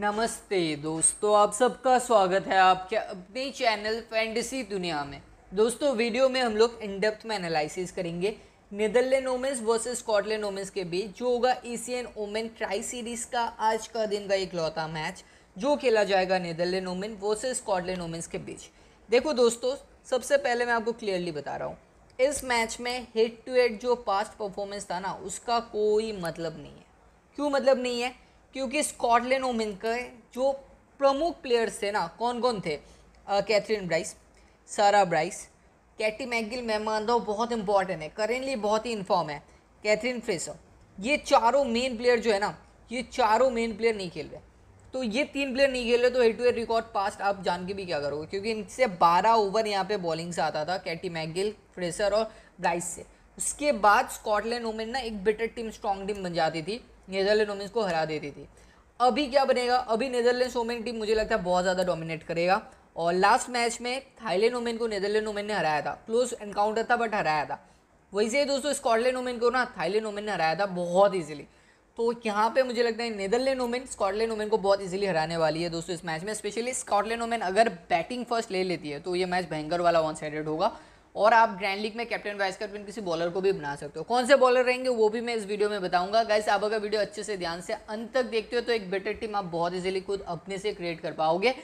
नमस्ते दोस्तों आप सबका स्वागत है आपके अपने चैनल फैंटेसी दुनिया में दोस्तों वीडियो में हम लोग इन डेप्थ में एनालिसिस करेंगे Netherlands women's versus Scotland women's के बीच जो होगा एशियन ओमेन ट्राई सीरीज़ का आज का दिन का एक लौता मैच जो खेला जाएगा Netherlands women versus Scotland women's के बीच देखो दोस्तों सबसे पहले मैं आपको क्लियरली बता रहा हूँ इस मैच में हेड टू हेड जो पास्ट परफॉर्मेंस था ना उसका कोई मतलब नहीं है क्यों मतलब नहीं है क्योंकि स्कॉटलैंड ओमेन के जो प्रमुख प्लेयर्स थे ना कौन कौन थे Kathryn Bryce Sarah Bryce Katie McGill मैं मानता तो हूँ बहुत इंपॉर्टेंट है करेंटली बहुत ही इन्फॉर्म है कैथरीन फ्रेसर ये चारों मेन प्लेयर जो है ना ये चारों मेन प्लेयर नहीं खेल रहे तो ये तीन प्लेयर नहीं खेल रहे तो head to head record past आप जान के भी क्या करोगे क्योंकि इनसे बारह ओवर यहाँ पे बॉलिंग से आता था कैटी मैगिल फ्रेसर और ब्राइस से उसके बाद स्कॉटलैंड वोमेन ना एक बेटर टीम स्ट्रॉन्ग टीम बन जाती थी नीदरलैंड वोमेंस को हरा देती थी अभी क्या बनेगा अभी नीदरलैंड्स वोमेन टीम मुझे लगता है बहुत ज़्यादा डोमिनेट करेगा और लास्ट मैच में थाईलैंड वोमेन को नीदरलैंड वोमेन ने हराया था क्लोज एनकाउंटर था बट हराया था वैसे ही दोस्तों स्कॉटलैंड वोमेन को ना थाईलैंड वोमेन ने हराया था बहुत ईजिली तो यहाँ पे मुझे लगता है नीदरलैंड वोमेन स्कॉटलैंड वोमेन को बहुत इजीली हराने वाली है दोस्तों इस मैच में स्पेशली स्कॉटलैंड वोमेन अगर बैटिंग फर्स्ट ले लेती है तो ये मैच भयंकर वाला वन साइडेड होगा और आप ग्रैंड लीग में कैप्टन वाइस कैप्टन किसी बॉलर को भी बना सकते हो कौन से बॉलर रहेंगे वो भी मैं इस वीडियो में बताऊंगा गाइस आप अगर वीडियो अच्छे से ध्यान से अंत तक देखते हो तो एक बेटर टीम आप बहुत इजीली खुद अपने से क्रिएट कर पाओगे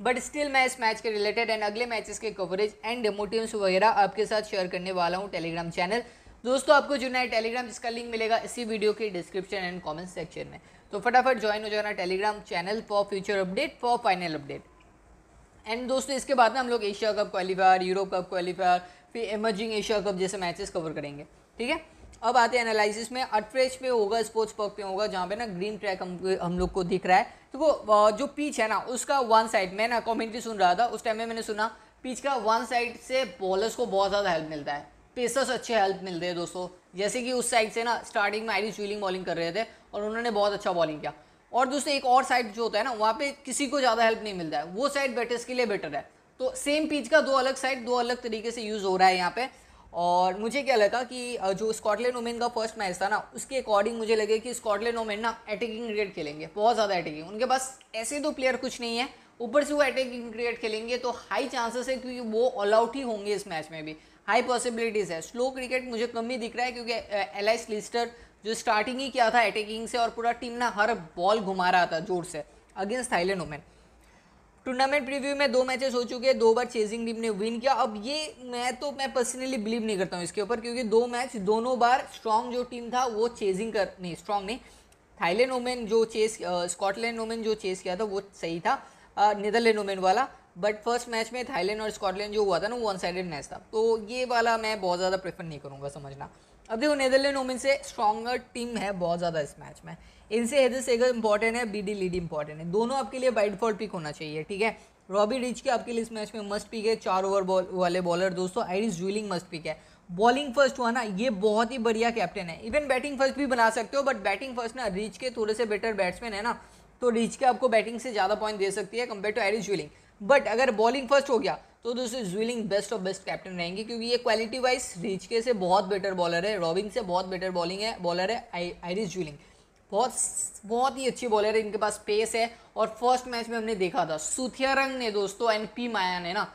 बट स्टिल मैं इस मैच के रिलेटेड एंड अगले मैचेस के कवरेज एंड डेमो टीम्स वगैरह आपके साथ शेयर करने वाला हूँ टेलीग्राम चैनल दोस्तों आपको जुड़ना है टेलीग्राम जिसका लिंक मिलेगा इसी वीडियो के डिस्क्रिप्शन एंड कॉमेंट सेक्शन में तो फटाफट ज्वाइन हो जाना Telegram channel for future update for final update and दोस्तों इसके बाद ना हम लोग Asia cup qualifier Europe cup qualifier फिर एमर्जिंग एशिया कप जैसे मैचेस कवर करेंगे ठीक है अब आते हैं एनालिसिस में अटफ्रेज पे होगा स्पोर्ट्स पर्क पे होगा जहाँ पे ना ग्रीन ट्रैक हम हम लोग को दिख रहा है तो वो जो पीच है ना उसका वन साइड मैं ना कॉमेंट्री सुन रहा था उस टाइम में मैंने सुना पिच का वन साइड से बॉलर्स को बहुत ज़्यादा हेल्प मिलता है पेसर्स अच्छे हेल्प मिलते हैं दोस्तों जैसे कि उस साइड से ना स्टार्टिंग में आई डी बॉलिंग कर रहे थे और उन्होंने बहुत अच्छा बॉलिंग किया और दूसरे एक और साइड जो होता है ना वहाँ पे किसी को ज़्यादा हेल्प नहीं मिलता है वो साइड बेटर के लिए बेटर है तो सेम पिच का दो अलग साइड दो अलग तरीके से यूज़ हो रहा है यहाँ पे और मुझे क्या लगा कि जो स्कॉटलैंड ओमेन का फर्स्ट मैच था ना उसके अकॉर्डिंग मुझे लगे कि स्कॉटलैंड ओमेन ना अटैकिंग क्रिकेट खेलेंगे बहुत ज़्यादा अटैकिंग उनके पास ऐसे तो प्लेयर कुछ नहीं है ऊपर से वो अटैकिंग क्रिकेट खेलेंगे तो हाई चांसेस है क्योंकि वो ऑल आउट ही होंगे इस मैच में भी हाई पॉसिबिलिटीज़ है स्लो क्रिकेट मुझे कम ही दिख रहा है क्योंकि एलाइस लिस्टर जो स्टार्टिंग ही किया था अटैकिंग से और पूरा टीम ना हर बॉल घुमा रहा था जोर से against Thailand women tournament preview में दो मैचेस हो चुके हैं दो बार चेजिंग टीम ने विन किया अब ये मैं तो मैं पर्सनली बिलीव नहीं करता हूँ इसके ऊपर क्योंकि दो मैच दोनों बार स्ट्रांग जो टीम था वो चेजिंग कर नहीं स्ट्रांग नहीं थाईलैंड ओमेन जो चेस स्कॉटलैंड ओमेन जो चेस किया था वो सही था नीदरलैंड ओमेन वाला बट फर्स्ट मैच में थाईलैंड और स्कॉटलैंड जो हुआ था ना वो वन साइडेड मैच था तो ये वाला मैं बहुत ज़्यादा प्रेफर नहीं करूँगा समझना अब देखो नेदरलैंड वोमेन से स्ट्रॉगर टीम है बहुत ज़्यादा इस मैच में इनसे हेदर सेगर इंपॉर्टेंट है बी डी लीड इंपॉर्टेंट है दोनों आपके लिए बाइट फॉर पिक होना चाहिए ठीक है रॉबी रिच के आपके लिए इस मैच में मस्ट पिक है चार ओवर बॉल वाले बॉलर दोस्तों आइरिस ज्वेलिंग मस्ट पिक है बॉलिंग फर्स्ट हुआ ना ये बहुत ही बढ़िया कैप्टन है इवन बैटिंग फर्स्ट भी बना सकते हो बट बैटिंग फर्स्ट ना रिच के थोड़े से बेटर बैट्समैन है ना तो रिच के आपको बैटिंग से ज़्यादा पॉइंट दे सकती है कंपेयर टू तो एरिस ज्वेलिंग बट अगर बॉलिंग फर्स्ट हो गया तो दोस्तों Zwilling best of best captain रहेंगे क्योंकि ये क्वालिटी वाइज रिचके से बहुत बेटर बॉलर है रॉबिन से बहुत बेटर बॉलिंग है बॉलर है आयरिश ज्विलिंग बहुत बहुत ही अच्छी बॉलर है इनके पास पेस है और फर्स्ट मैच में हमने देखा था सुथियारंग ने दोस्तों एंड पी माया ने ना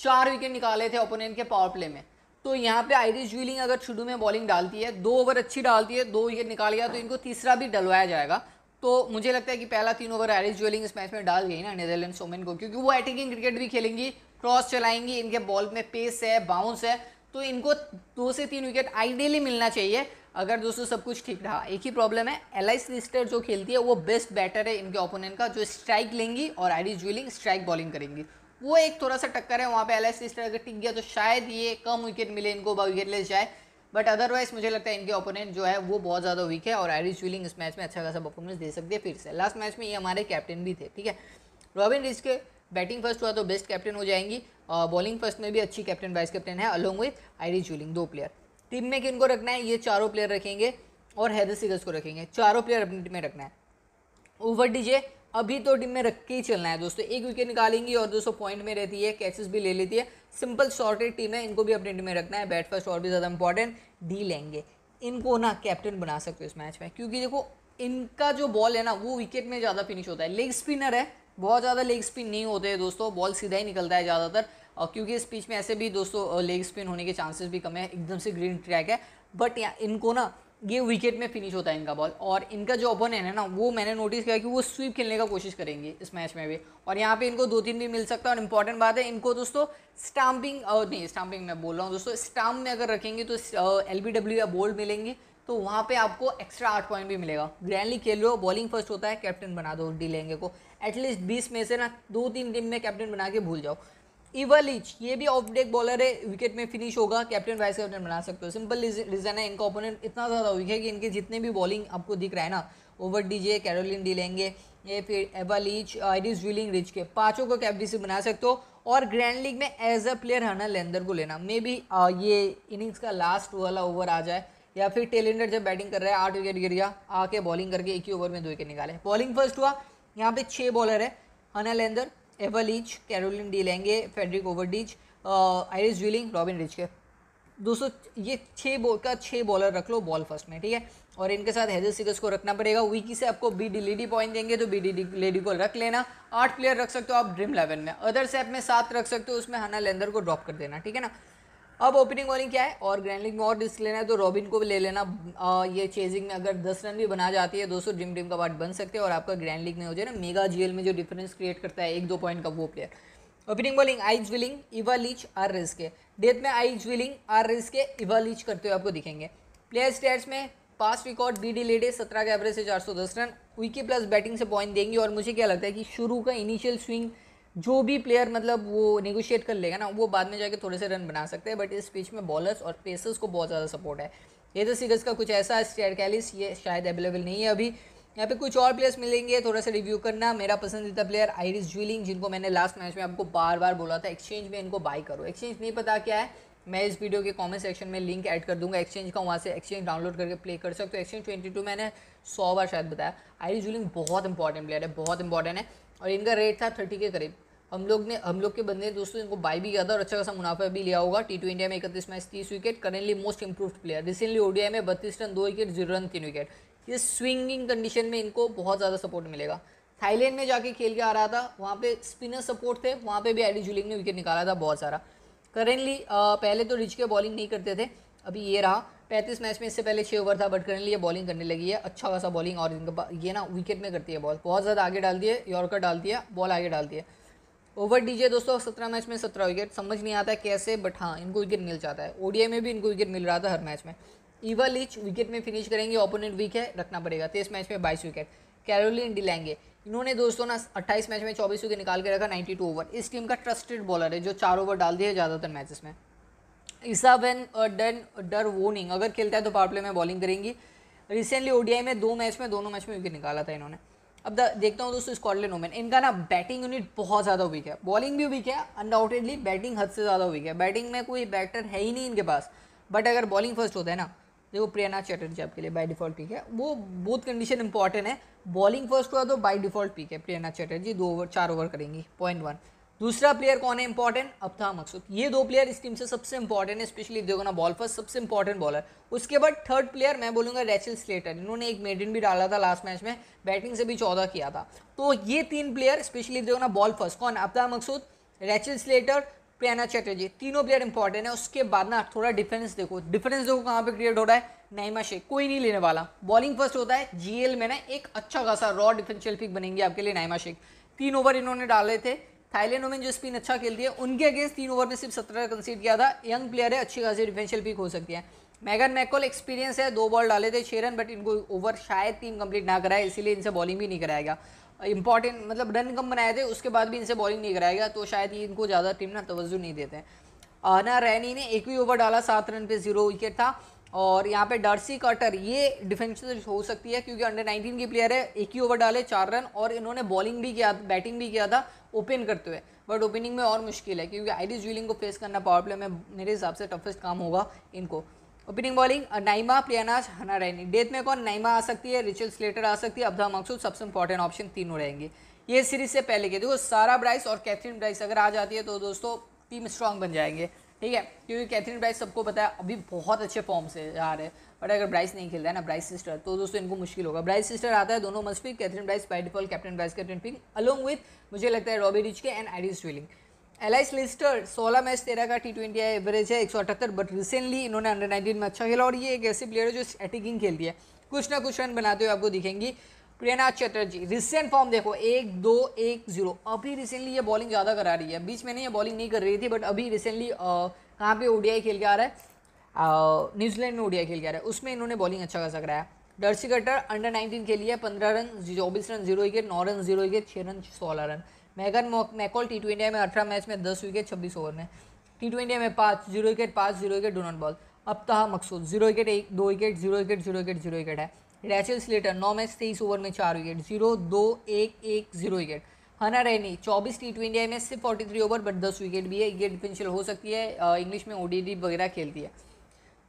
चार विकेट निकाले थे ओपोनेंट के पावर प्ले में तो यहाँ पे आयरिश ज्विलिंग अगर शुरू में बॉलिंग डालती है दो ओवर अच्छी डालती है दो विकेट निकाल गया तो इनको तीसरा भी डलवाया जाएगा तो मुझे लगता है कि पहला तीन ओवर एरिस ज्वेलिंग इस मैच में डाल गई ना नीदरलैंड सोमेन को क्योंकि वो अटैकिंग क्रिकेट भी खेलेंगी क्रॉस चलाएंगी इनके बॉल में पेस है बाउंस है तो इनको दो से तीन विकेट आइडियली मिलना चाहिए अगर दोस्तों सब कुछ ठीक रहा एक ही प्रॉब्लम है एलाइस लिस्टर जो खेलती है वो बेस्ट बैटर है इनके ओपोनेंट का जो स्ट्राइक लेंगी और आइरिस ज्वेलिंग स्ट्राइक बॉलिंग करेंगी वो एक थोड़ा सा टक्कर है वहाँ पे एल एस अगर टिक गया तो शायद ये कम विकेट मिले इनको विकेट ले जाए बट अदरवाइज मुझे लगता है इनके ओपोनेंट जो है वो बहुत ज़्यादा वीक है और आयरिश विलिंग इस मैच में अच्छा खासा परफॉर्मेंस दे सकती है फिर से लास्ट मैच में ये हमारे कैप्टन भी थे ठीक है रॉबिन रिज के बैटिंग फर्स्ट हुआ तो बेस्ट कैप्टन हो जाएंगी और बॉलिंग फर्स्ट में भी अच्छी कैप्टन वाइस कैप्टन है अलॉन्ग विथ आयरिश विलिंग दो प्लेयर टीम में किनको रखना है ये चारों प्लेयर रखेंगे और हैदर सिगर्स को रखेंगे चारों प्लेयर अपनी टीम में रखना है ओवर डीजे अभी तो टीम में रख के ही चलना है दोस्तों एक विकेट निकालेंगी और दोस्तों पॉइंट में रहती है कैचेस भी ले लेती है सिंपल शॉर्टेड टीम है इनको भी अपने टीम में रखना है बैट फर्स्ट और भी ज़्यादा इंपॉर्टेंट डी लेंगे इनको ना कैप्टन बना सकते हो इस मैच में क्योंकि देखो इनका जो बॉल है ना वो विकेट में ज़्यादा फिनिश होता है लेग स्पिनर है बहुत ज़्यादा लेग स्पिन नहीं होते हैं दोस्तों बॉल सीधा ही निकलता है ज़्यादातर और क्योंकि इस पिच में ऐसे भी दोस्तों लेग स्पिन होने के चांसेस भी कम है एकदम से ग्रीन ट्रैक है बट यहाँ इनको ना ये विकेट में फिनिश होता है इनका बॉल और इनका जो ओपोनेंट है ना वो मैंने नोटिस किया कि वो स्वीप खेलने का कोशिश करेंगे इस मैच में भी और यहाँ पे इनको दो तीन भी मिल सकता है और इंपॉर्टेंट बात है इनको दोस्तों स्टाम्पिंग नहीं स्टाम्पिंग मैं बोल रहा हूँ दोस्तों स्टाम्प में अगर रखेंगे तो एल बी डब्ल्यू या बोल्ड मिलेंगे तो वहाँ पे आपको एक्स्ट्रा आठ पॉइंट भी मिलेगा ग्रैंडली खेल रहे हो बॉलिंग फर्स्ट होता है कैप्टन बना दो डी लेंगे को एटलीस्ट बीस में से ना दो तीन टीम में कैप्टन बना के भूल जाओ इवलिच ये भी ऑफ ब्रेक बॉलर है विकेट में फिनिश होगा कैप्टन वाइस कैप्टन बना सकते हो सिंपल रीजन है इनका ओपोनेंट इतना ज़्यादा वीक है कि इनके जितने भी बॉलिंग आपको दिख रहा है ना ओवर डीजे कैरोलिन डी लेंगे ये फिर एवालीच आइरिस विलिंग रिच के पाँचों को कैप्टनसी बना सकते हो और ग्रैंड लीग में as a player Hannah Landheer को लेना मे बी uh, ये इनिंग्स का लास्ट वाला ओवर आ जाए या फिर टेलेंडर जब बैटिंग कर रहा है आठ विकेट गिर गया आके बॉलिंग करके एक ही ओवर में दो विकेट निकाले बॉलिंग फर्स्ट हुआ यहाँ पे छः बॉलर है Hannah Landheer Eva Lynch Caroline de Lange Frederique Overdijk Iris Zwilling Robine Rijke के दोस्तों ये छः बॉल का छः बॉलर रख लो बॉल फर्स्ट में ठीक है और इनके साथ हेजल सिकर्स को रखना पड़ेगा वीकी से आपको बी डी लेडी पॉइंट देंगे तो बी डी लेडी को रख लेना आठ प्लेयर रख सकते हो आप ड्रीम इलेवन में अदर सेप में सात रख सकते हो उसमें हना लेंदर को ड्रॉप कर देना ठीक है ना अब ओपनिंग बॉलिंग क्या है और ग्रैंडलिंग और रिस्क लेना है तो रॉबिन को भी ले लेना आ, ये चेजिंग में अगर दस रन भी बना जाती है सौ ड्रीम टीम का पार्ट बन सकते हैं और आपका ग्रैंड लीग में हो जाए ना मेगा जीएल में जो डिफरेंस क्रिएट करता है एक दो पॉइंट का वो player opening bowling Iris Zwilling Eva Lynch are risk है डेथ में आइज विलिंग आर रिस्क है इवा लीच करते हुए आपको दिखेंगे प्लेयर स्टेट्स में पास रिकॉर्ड बी डी लेडे सत्रह के एवरेज से चार सौ दस रन विकी प्लस बैटिंग से पॉइंट देंगी और मुझे क्या लगता है कि शुरू का इनिशियल स्विंग जो भी प्लेयर मतलब वो नेगोशिएट कर लेगा ना वो बाद में जाके थोड़े से रन बना सकते हैं बट इस पिच में बॉलर्स और पेसर्स को बहुत ज़्यादा सपोर्ट है ये तो सीगर्स का कुछ ऐसा स्टेयर कैलिस ये शायद अवेलेबल नहीं है अभी यहाँ पे कुछ और प्लेयर्स मिलेंगे थोड़ा सा रिव्यू करना मेरा पसंदीदा प्लेयर आइरिस ज्विलिंग जिनको मैंने लास्ट मैच में आपको बार बार बोला था एक्सचेंज में इनको बाई करो एक्सचेंज नहीं पता क्या है मैं इस वीडियो के कमेंट सेक्शन में लिंक ऐड कर दूंगा एक्सचेंज का वहाँ से एक्सचेंज डाउनलोड करके प्ले कर सकते हो एक्सचेंज ट्वेंटी टू मैंने सौ बार शायद बताया आइरिस ज्विलिंग बहुत इंपॉर्टेंट प्लेयर है बहुत इंपॉर्टेंट है और इनका रेट था थर्टी के करीब हम लोग ने हम लोग के बंदे दोस्तों इनको बाई भी किया था और अच्छा खासा मुनाफा भी लिया होगा टी इंडिया में इकतीस मैच तीस wicket currently most improved player recently ODI में बत्तीस रन दो विकेट जीरो रन तीन विकेट ये स्विंगिंग कंडीशन में इनको बहुत ज़्यादा सपोर्ट मिलेगा थाईलैंड में जाके खेल के आ रहा था वहाँ पे स्पिनर सपोर्ट थे वहाँ पे भी एडी जुलिंग ने विकेट निकाला था बहुत सारा करेंटली पहले तो रिच के बॉलिंग नहीं करते थे अभी ये रहा पैंतीस मैच में इससे पहले छः ओवर था बट करेंटली ये बॉलिंग करने लगी है अच्छा खासा बॉलिंग और इनका ये ना विकेट में करती है बॉल बहुत ज़्यादा आगे डालती है यॉर्कर डालती है बॉल आगे डालती है ओवर डीजे दोस्तों सत्रह मैच में सत्रह विकेट समझ नहीं आता कैसे बट हाँ इनको विकेट मिल जाता है ओडीआई में भी इनको विकेट मिल रहा था हर मैच में ईवा लीच विकेट में फिनिश करेंगे ओपोनेंट वीक है रखना पड़ेगा तेईस मैच में बाईस विकेट कैरोलिन डिलेंगे इन्होंने दोस्तों ना 28 मैच में 24 विकेट निकाल के रखा 92 ओवर इस टीम का ट्रस्टेड बॉलर है जो चार ओवर डाल दिए ज़्यादातर मैचेस में ईसा वेन डन डर वोनिंग अगर खेलता है तो पावर प्ले में बॉलिंग करेंगी रिसेंटली ओडीआई में दो मैच में दोनों मैच में विकेट निकाला था इन्होंने अब देखता हूँ दोस्तों स्कॉटलैंड वोमेन इनका ना बैटिंग यूनिट बहुत ज़्यादा वीक है बॉलिंग भी वीक है अनडाउटेडली बैटिंग हद से ज़्यादा वीक है बैटिंग में कोई बैटर है ही नहीं इनके पास बट अगर बॉलिंग फर्स्ट होता है ना देखो प्रियाना चैटर्जी आपके लिए बाय डिफॉल्ट पीक है वो बोथ कंडीशन इंपॉर्टेंट है बॉलिंग फर्स्ट हुआ तो बाय डिफॉल्ट पीक है प्रियाना चैटर्जी दो ओवर चार ओवर करेंगी पॉइंट वन दूसरा प्लेयर कौन है इंपॉर्टेंट अब्ता मकसूद ये दो प्लेयर इस टीम से सबसे इंपॉर्टेंट है स्पेशली ना बॉल फर्स्ट सबसे इंपॉर्टेंट बॉलर उसके बाद थर्ड प्लेयर मैं बोलूंगा रेचिल स्लेटर इन्होंने एक मेडन भी डाला था लास्ट मैच में बैटिंग से भी चौदह किया था तो ये तीन प्लेयर स्पेशली ना बॉल फर्स्ट कौन अब्ता मकसूद रेचिल स्लेटर प्रियाना चैटर्जी तीनों प्लेयर इंपॉर्टेंट है उसके बाद ना थोड़ा डिफरेंस देखो डिफरेंस देखो कहाँ पे क्रिएट हो रहा है नहीं शेख कोई नहीं लेने वाला बॉलिंग फर्स्ट होता है जीएल में ना एक अच्छा खासा रॉ डिफेंशियल पिक बनेंगे आपके लिए नाइमा शेख तीन ओवर इन्होंने डाले थे थाईलैंड ओमेन जो स्पिन अच्छा खेलती है उनके अगेंस्ट तीन ओवर में सिर्फ सत्रह कंसीड किया था यंग प्लेयर है अच्छी खासी डिफेंशियल पीक हो सकती है मैगन मैकोल एक्सपीरियंस है दो बॉल डाले थे छह रन बट इनको ओवर शायद टीम कंप्लीट ना कराए इसीलिए इनसे बॉलिंग भी नहीं कराया गया इंपॉर्टेंट मतलब रन कम बनाए थे उसके बाद भी इनसे बॉलिंग नहीं कराया गया तो शायद ये इनको ज़्यादा टीम ना तवज्जो नहीं देते आना रैनी ने एक भी ओवर डाला सात रन पे जीरो विकेट था और यहाँ पे डर्सी कटर ये डिफेंस हो सकती है क्योंकि अंडर 19 की प्लेयर है एक ही ओवर डाले चार रन और इन्होंने बॉलिंग भी किया बैटिंग भी किया था ओपन करते हुए बट ओपनिंग में और मुश्किल है क्योंकि आइरिश ज्यूलिंग को फेस करना पावर प्ले में मेरे हिसाब से टफेस्ट काम होगा इनको ओपनिंग बॉलिंग नाइमा प्रियानाज हना रैनी डेथ में कौन नाइमा आ सकती है रिचल स्लेटर आ सकती है अब्दा मकसूद सबसे इंपॉर्टेंट ऑप्शन तीनों रहेंगे ये सीरीज से पहले के देखो सारा ब्राइस और कैथरीन ब्राइस अगर आ जाती है तो दोस्तों टीम स्ट्रांग बन जाएंगे ठीक है क्योंकि कैथरीन ब्राइस सबको पता है अभी बहुत अच्छे फॉर्म से आ रहे हैं बट अगर ब्राइस नहीं खेल रहा है ना ब्राइस सिस्टर तो दोस्तों इनको मुश्किल होगा ब्राइस सिस्टर आता है दोनों must pick Kathryn Bryce by default captain Bryce captain pick along with मुझे लगता है रॉबी रिच के and Iris Zwilling Alice Lister 16 match तेरह का टी ट्वेंटी एवरेज है एक सौ अठहत्तर बट रिसेंटली इन्होंने अंडर नाइनटीन में अच्छा खेला और ये एक ऐसे प्लेयर है जो अटैकिंग खेलती है कुछ ना कुछ रन बनाते हुए आपको दिखेंगी प्रियना चटर्जी रिसेंट फॉर्म देखो एक दो एक जीरो अभी रिसेंटली ये बॉलिंग ज़्यादा करा रही है बीच में नहीं ये बॉलिंग नहीं कर रही थी बट अभी रिसेंटली कहाँ पे ओडीआई खेल के आ रहा है न्यूजीलैंड में ओडीआई खेल के आ रहा है उसमें इन्होंने बॉलिंग अच्छा कर रहा है डर्सी कटर अंडर नाइनटीन खेली है पंद्रह रन चौबीस रन जीरो विकेट नौ रन जीरो विकेट छः रन सोलह run Megan McColl T twenty में अठारह मैच में दस विकेट छब्बीस ओवर में टी ट्वेंटी में पाँच जीरो विकेट पाँच जीरो विकेट डोनट बॉल अब तहा मकसूद जीरो विकेट एक दो wicket zero wicket zero wicket zero wicket है रैचल स्लेटर नौ मैच तेईस ओवर में चार विकेट जीरो दो एक एक जीरो विकेट हना रैनी चौबीस टी ट्वेंटी में सिर्फ फोर्टी थ्री ओवर बट दस विकेट भी है ये डिफेंशियल हो सकती है इंग्लिश में ओडीडी वगैरह खेलती है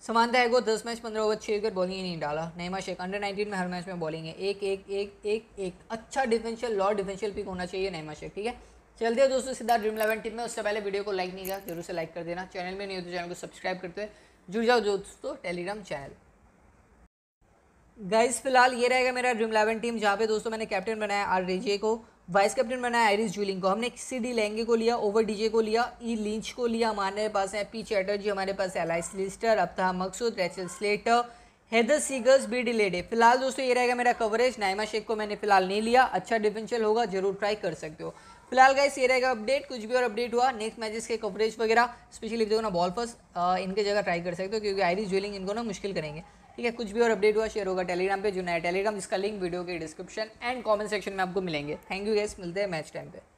समानता है गो दस मैच पंद्रह ओवर छः विकेट बॉलिंग ही नहीं डाला नईमा शेख अंडर नाइनटीन में हर मैच में बॉलिंग है एक एक एक एक एक अच्छा डिफेंशियल लॉ डिफेंशियल पिक होना चाहिए नैमा शेख ठीक है चलते हैं दोस्तों सीधा ड्रीम इलेवन टीम में उससे पहले वीडियो को लाइक नहीं किया जरूर से लाइक कर देना चैनल में नहीं हो तो चैनल को सब्सक्राइब करते हुए जुड़ जाओ दोस्तों टेलीग्राम चैनल गाइज फिलहाल ये रहेगा मेरा ड्रीम इलेवन टीम जहाँ पे दोस्तों मैंने कैप्टन बनाया आर डीजे को वाइस कैप्टन बनाया आयरिस जूलिंग को हमने सी डी लेंगे को लिया ओवर डीजे को लिया ई e लिंच को लिया हमारे पास है पी चैटर्जी हमारे पास L Alice Lister Abtaha Maqsood Rachel Slater Heather Siegers B de Leede फिलहाल दोस्तों ये रहेगा मेरा कवरेज नाइमा शेख को मैंने फिलहाल नहीं लिया अच्छा डिफेंशियल होगा जरूर ट्राई कर सकते हो फिलहाल गाइस ये रहेगा अपडेट कुछ भी और अपडेट हुआ नेक्स्ट मैचेस के कवरेज वगैरह स्पेशली देखो ना बॉल फर्स्ट इनके जगह ट्राई कर सकते हो क्योंकि आयरिस ज्वेलिंग इनको ना मुश्किल करेंगे ठीक है कुछ भी और अपडेट हुआ शेयर होगा टेलीग्राम पे जो नया टेलीग्राम जिसका लिंक वीडियो के डिस्क्रिप्शन एंड कॉमेंट सेक्शन में आपको मिलेंगे थैंक यू गैस मिलते हैं मैच टाइम पर